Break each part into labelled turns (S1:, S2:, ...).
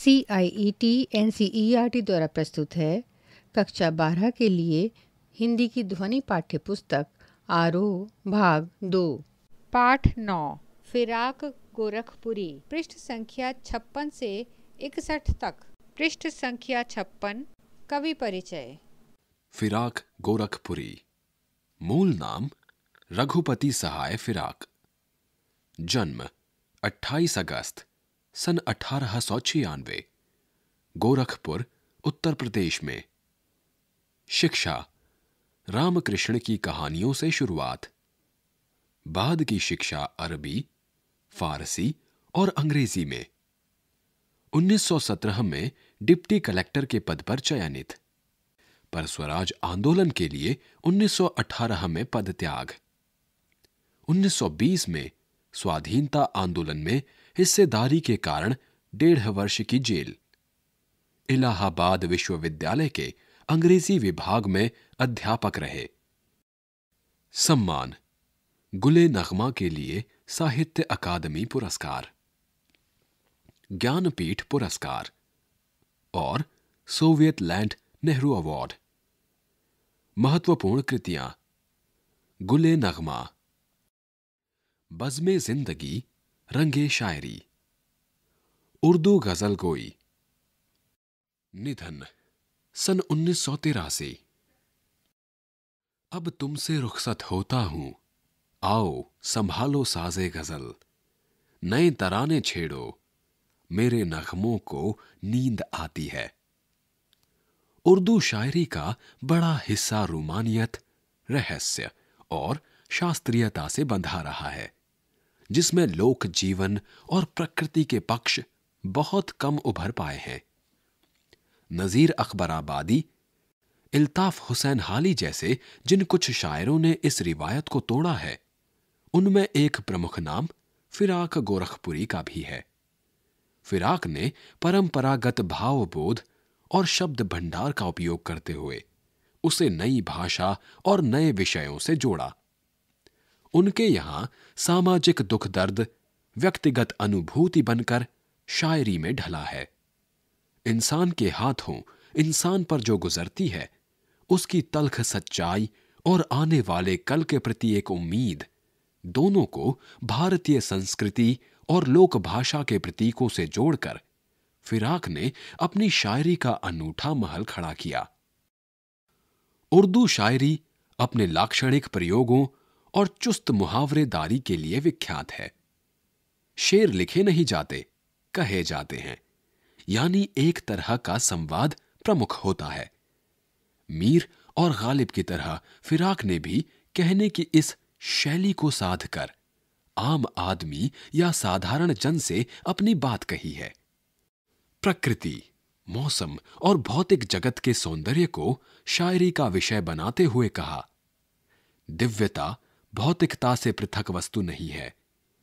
S1: C I E T N C E R T द्वारा प्रस्तुत है कक्षा बारह के लिए हिंदी की ध्वनि पाठ्य पुस्तक आरोह भाग दो पाठ नौ फिराक गोरखपुरी पृष्ठ संख्या छप्पन से इकसठ तक पृष्ठ संख्या छप्पन कवि परिचय
S2: फिराक गोरखपुरी मूल नाम रघुपति सहाय फिराक जन्म 28 अगस्त सन अठारह सौ छियानवे गोरखपुर उत्तर प्रदेश में शिक्षा रामकृष्ण की कहानियों से शुरुआत बाद की शिक्षा अरबी फारसी और अंग्रेजी में 1917 में डिप्टी कलेक्टर के पद पर चयनित पर स्वराज आंदोलन के लिए 1918 में पद त्याग 1920 में स्वाधीनता आंदोलन में हिस्सेदारी के कारण डेढ़ वर्ष की जेल इलाहाबाद विश्वविद्यालय के अंग्रेजी विभाग में अध्यापक रहे सम्मान गुले नगमा के लिए साहित्य अकादमी पुरस्कार ज्ञानपीठ पुरस्कार और सोवियत लैंड नेहरू अवार्ड महत्वपूर्ण कृतियां गुले नगमा बजमे जिंदगी रंगे शायरी उर्दू गजल गोई निधन सन उन्नीस सौ तिरासी अब तुमसे रुखसत होता हूं आओ संभालो साजे गजल नए तराने छेड़ो मेरे नखमों को नींद आती है उर्दू शायरी का बड़ा हिस्सा रूमानियत रहस्य और शास्त्रीयता से बंधा रहा है जिसमें लोक जीवन और प्रकृति के पक्ष बहुत कम उभर पाए हैं नजीर अकबराबादी इल्ताफ हुसैन हाली जैसे जिन कुछ शायरों ने इस रिवायत को तोड़ा है उनमें एक प्रमुख नाम फिराक गोरखपुरी का भी है फिराक ने परंपरागत भावबोध और शब्द भंडार का उपयोग करते हुए उसे नई भाषा और नए विषयों से जोड़ा उनके यहां सामाजिक दुख दर्द व्यक्तिगत अनुभूति बनकर शायरी में ढला है इंसान के हाथों इंसान पर जो गुजरती है उसकी तलख सच्चाई और आने वाले कल के प्रति एक उम्मीद दोनों को भारतीय संस्कृति और लोक भाषा के प्रतीकों से जोड़कर फिराक ने अपनी शायरी का अनूठा महल खड़ा किया उर्दू शायरी अपने लाक्षणिक प्रयोगों और चुस्त मुहावरेदारी के लिए विख्यात है शेर लिखे नहीं जाते कहे जाते हैं यानी एक तरह का संवाद प्रमुख होता है मीर और गालिब की तरह फिराक ने भी कहने की इस शैली को साधकर आम आदमी या साधारण जन से अपनी बात कही है प्रकृति मौसम और भौतिक जगत के सौंदर्य को शायरी का विषय बनाते हुए कहा दिव्यता भौतिकता से पृथक वस्तु नहीं है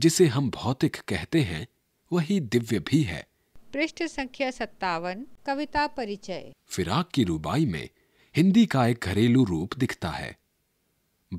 S2: जिसे हम भौतिक कहते हैं वही दिव्य भी है
S1: पृष्ठ संख्या सत्तावन कविता परिचय
S2: फिराक की रुबाई में हिंदी का एक घरेलू रूप दिखता है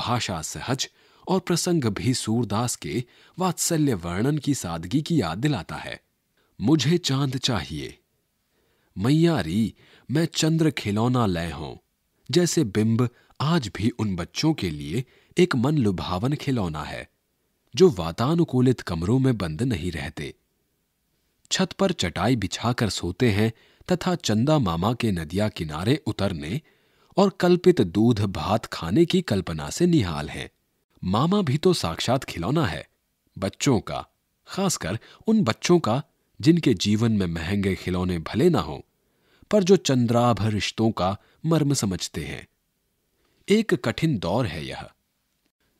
S2: भाषा सहज और प्रसंग भी सूरदास के वात्सल्य वर्णन की सादगी की याद दिलाता है मुझे चांद चाहिए मैयारी मैं चंद्र खिलौना लय हूं जैसे बिंब आज भी उन बच्चों के लिए एक मन लुभावन खिलौना है जो वातानुकूलित कमरों में बंद नहीं रहते छत पर चटाई बिछाकर सोते हैं तथा चंदा मामा के नदिया किनारे उतरने और कल्पित दूध भात खाने की कल्पना से निहाल हैं मामा भी तो साक्षात खिलौना है बच्चों का खासकर उन बच्चों का जिनके जीवन में महंगे खिलौने भले ना हो पर जो चंद्राभ रिश्तों का मर्म समझते हैं एक कठिन दौर है यह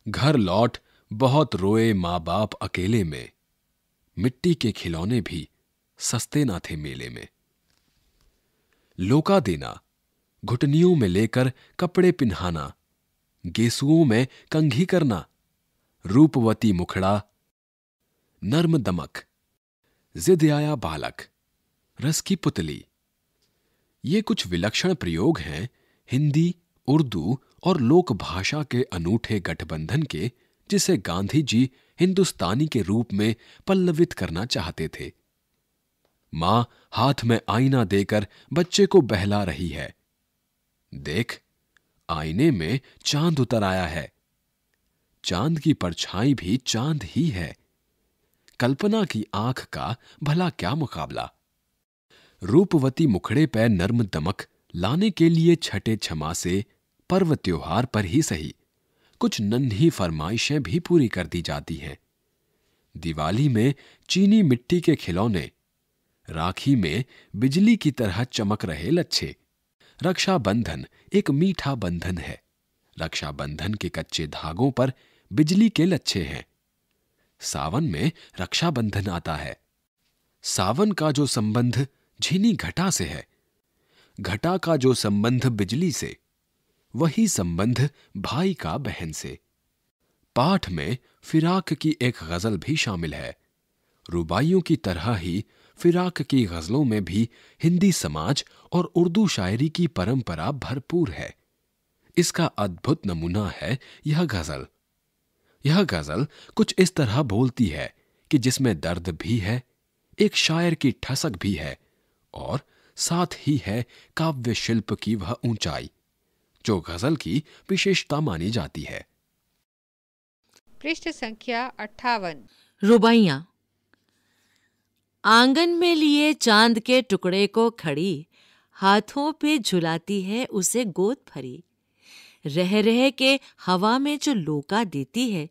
S2: घर लौट बहुत रोए माँ बाप अकेले में मिट्टी के खिलौने भी सस्ते ना थे मेले में लोका देना घुटनियों में लेकर कपड़े पिन्हाना गेसुओं में कंघी करना रूपवती मुखड़ा नर्म दमक जिद आया बालक रस की पुतली ये कुछ विलक्षण प्रयोग हैं हिंदी उर्दू और लोक भाषा के अनूठे गठबंधन के जिसे गांधी जी हिंदुस्तानी के रूप में पल्लवित करना चाहते थे मां हाथ में आईना देकर बच्चे को बहला रही है देख आईने में चांद उतर आया है चांद की परछाई भी चांद ही है कल्पना की आंख का भला क्या मुकाबला रूपवती मुखड़े पर नर्म दमक लाने के लिए छठे छमासे से पर्व त्योहार पर ही सही कुछ नन्ही फरमाइशें भी पूरी कर दी जाती हैं दिवाली में चीनी मिट्टी के खिलौने राखी में बिजली की तरह चमक रहे लच्छे रक्षाबंधन एक मीठा बंधन है रक्षाबंधन के कच्चे धागों पर बिजली के लच्छे हैं सावन में रक्षाबंधन आता है सावन का जो संबंध झीनी घटा से है घटा का जो संबंध बिजली से वही संबंध भाई का बहन से पाठ में फिराक की एक गजल भी शामिल है रुबाइयों की तरह ही फिराक की गजलों में भी हिंदी समाज और उर्दू शायरी की परंपरा भरपूर है इसका अद्भुत नमूना है यह गजल यह गजल कुछ इस तरह बोलती है कि जिसमें दर्द भी है एक शायर की ठसक भी है और साथ ही है काव्य शिल्प की वह ऊंचाई जो गजल की विशेषता मानी जाती है
S1: पृष्ठ संख्या अट्ठावन
S3: रुबैया आंगन में लिए चांद के टुकड़े को खड़ी हाथों पे झुलाती है उसे गोद फरी रह रह के हवा में जो लोका देती है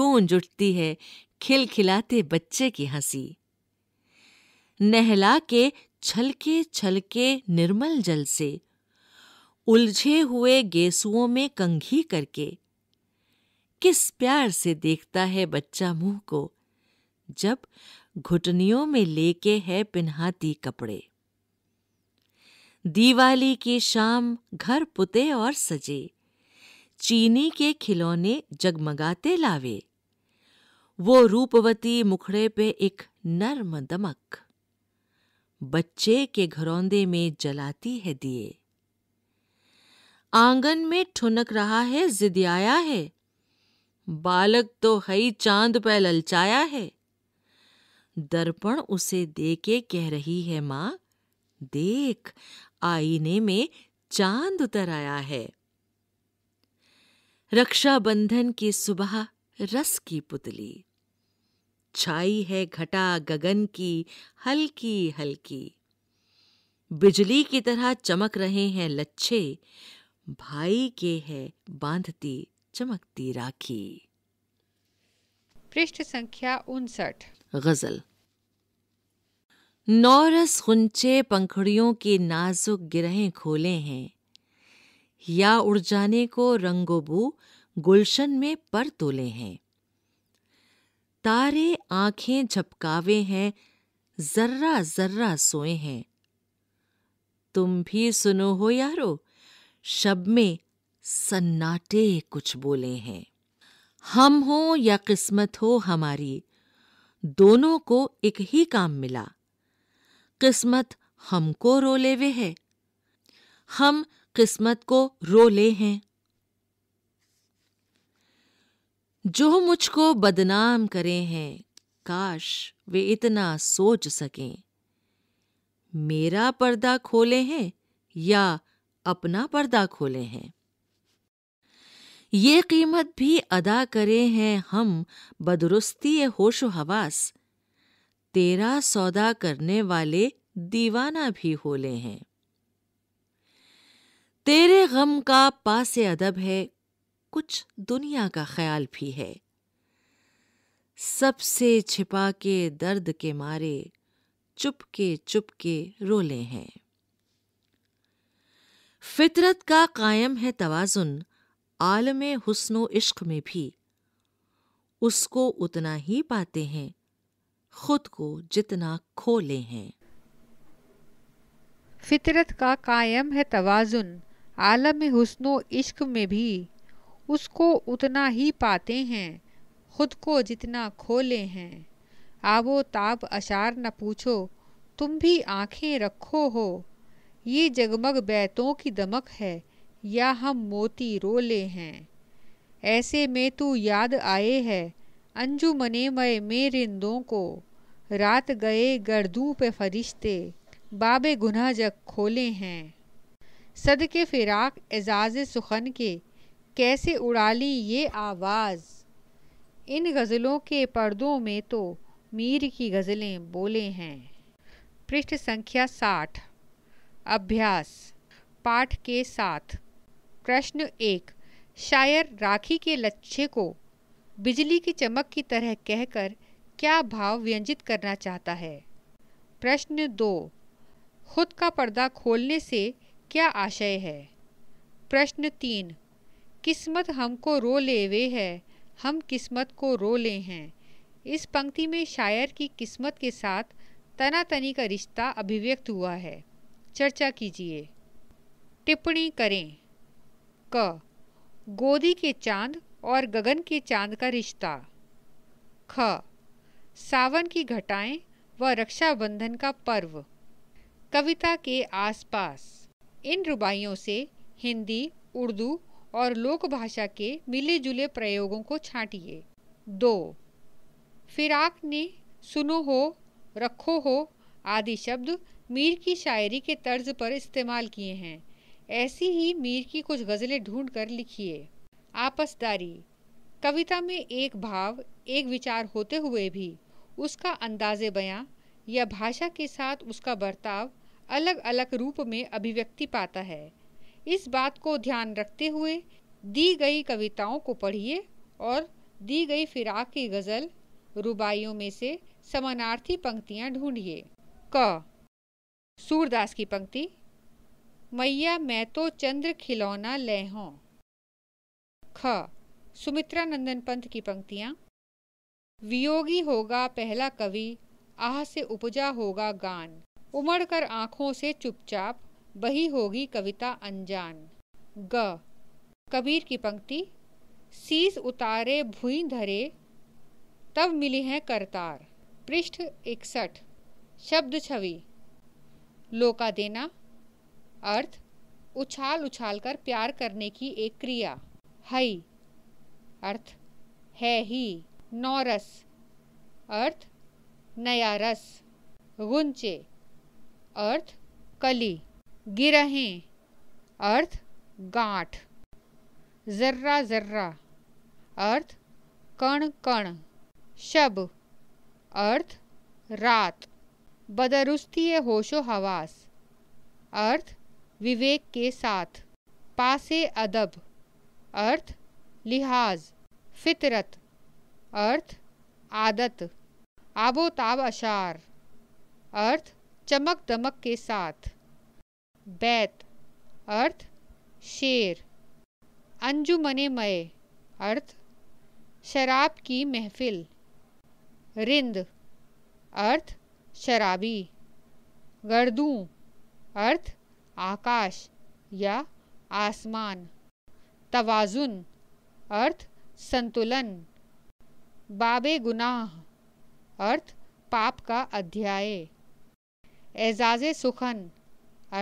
S3: गूंज उठती है खिलखिलाते बच्चे की हंसी नहला के छलके छलके निर्मल जल से उलझे हुए गेसुओं में कंघी करके किस प्यार से देखता है बच्चा मुंह को जब घुटनियों में लेके है पिन्हाती कपड़े दिवाली की शाम घर पुते और सजे चीनी के खिलौने जगमगाते लावे वो रूपवती मुखड़े पे एक नर्म दमक बच्चे के घरौंदे में जलाती है दिए आंगन में ठुनक रहा है जिदियाया है बालक तो हई चांद पे ललचाया है दर्पण उसे देके कह रही है माँ देख आईने में चांद उतर आया है रक्षाबंधन की सुबह रस की पुतली छाई है घटा गगन की हल्की हल्की बिजली की तरह चमक रहे हैं लच्छे भाई के है बांधती चमकती राखी
S1: पृष्ठ संख्या
S3: उनसठ गजल नौरस खुंचे पंखड़ियों के नाजुक गिरहें खोले हैं या उड़ जाने को रंगोबू गुलशन में पर तोले हैं तारे आंखें झपकावे हैं जर्रा जर्रा सोए हैं तुम भी सुनो हो यारो शब में सन्नाटे कुछ बोले हैं हम हो या किस्मत हो हमारी दोनों को एक ही काम मिला किस्मत हमको रोले वे है हम किस्मत को रोले हैं जो मुझको बदनाम करे हैं काश वे इतना सोच सकें मेरा पर्दा खोले हैं या अपना पर्दा खोले हैं ये कीमत भी अदा करे हैं हम बदरुस्ती होश हवास तेरा सौदा करने वाले दीवाना भी होले हैं तेरे गम का पास अदब है कुछ दुनिया का ख्याल भी है सबसे छिपा के दर्द के मारे चुपके चुपके रोले हैं फितरत का कायम है तवाजुन आलम हुस्न इश्क में भी उसको उतना ही पाते हैं खुद को जितना खोले हैं
S1: फितरत का कायम है तवाजुन आलम हुस्न इश्क में भी उसको उतना ही पाते हैं खुद को जितना खोले हैं आबो ताब अशार न पूछो तुम भी आंखें रखो हो ये जगमग बैतों की दमक है या हम मोती रोले हैं ऐसे में तू याद आए है अंजुमने मय रिंदों को रात गए गर्दू पे फरिश्ते बाबे गुना जग खोले हैं सद के फिराक एजाज सुखन के कैसे उड़ाली ये आवाज़ इन गज़लों के पर्दों में तो मीर की गज़लें बोले हैं पृष्ठ संख्या साठ अभ्यास पाठ के साथ प्रश्न एक शायर राखी के लच्छे को बिजली की चमक की तरह कहकर क्या भाव व्यंजित करना चाहता है प्रश्न दो खुद का पर्दा खोलने से क्या आशय है प्रश्न तीन किस्मत हमको रो ले वे है हम किस्मत को रो ले हैं इस पंक्ति में शायर की किस्मत के साथ तनातनी का रिश्ता अभिव्यक्त हुआ है चर्चा कीजिए टिप्पणी करें क गोदी के चांद और गगन के चांद का रिश्ता ख सावन की घटाएं व रक्षाबंधन का पर्व कविता के आसपास इन रुबाइयों से हिंदी उर्दू और लोक भाषा के मिले जुले प्रयोगों को छाटिए दो फिराक ने सुनो हो रखो हो आदि शब्द मीर की शायरी के तर्ज पर इस्तेमाल किए हैं ऐसी ही मीर की कुछ गज़लें ढूंढ कर लिखिए आपसदारी कविता में एक भाव एक विचार होते हुए भी उसका अंदाजे बयां या भाषा के साथ उसका बर्ताव अलग अलग रूप में अभिव्यक्ति पाता है इस बात को ध्यान रखते हुए दी गई कविताओं को पढ़िए और दी गई फिराक की गज़ल रुबाइयों में से समानार्थी पंक्तियाँ ढूंढिए क सूरदास की पंक्ति मैया मैं तो चंद्र खिलौना ले हों ख सुमित्रा नंदन पंत की पंक्तियाँ वियोगी होगा पहला कवि आह से उपजा होगा गान उमड़ कर आँखों से चुपचाप बही होगी कविता अनजान ग कबीर की पंक्ति सीस उतारे भुई धरे तब मिली है करतार पृष्ठ इकसठ शब्द छवि लोका देना अर्थ उछाल उछाल कर प्यार करने की एक क्रिया हई अर्थ है ही नौरस अर्थ नया रस गुंचे अर्थ कली गिरहे अर्थ गांठ जर्रा जर्रा अर्थ कण कण शब अर्थ रात बदरुस्ती होशो हवास अर्थ विवेक के साथ पास अदब अर्थ लिहाज फितरत अर्थ आदत आबोताब अशार अर्थ चमक दमक के साथ बैत अर्थ शेर अंजुमने मय अर्थ शराब की महफिल रिंद अर्थ शराबी गर्दू अर्थ आकाश या आसमान तवाजुन अर्थ संतुलन बाबे गुनाह अर्थ पाप का अध्याय एजाज सुखन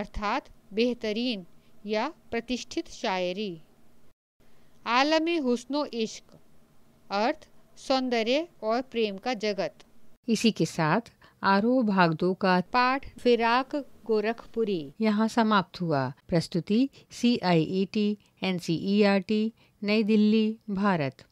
S1: अर्थात बेहतरीन या प्रतिष्ठित शायरी आलम हुस्नो इश्क अर्थ सौंदर्य और प्रेम का जगत इसी के साथ आरोह भाग दो का पाठ फिराक गोरखपुरी यहाँ समाप्त हुआ प्रस्तुति C I E T N C E R T नई दिल्ली भारत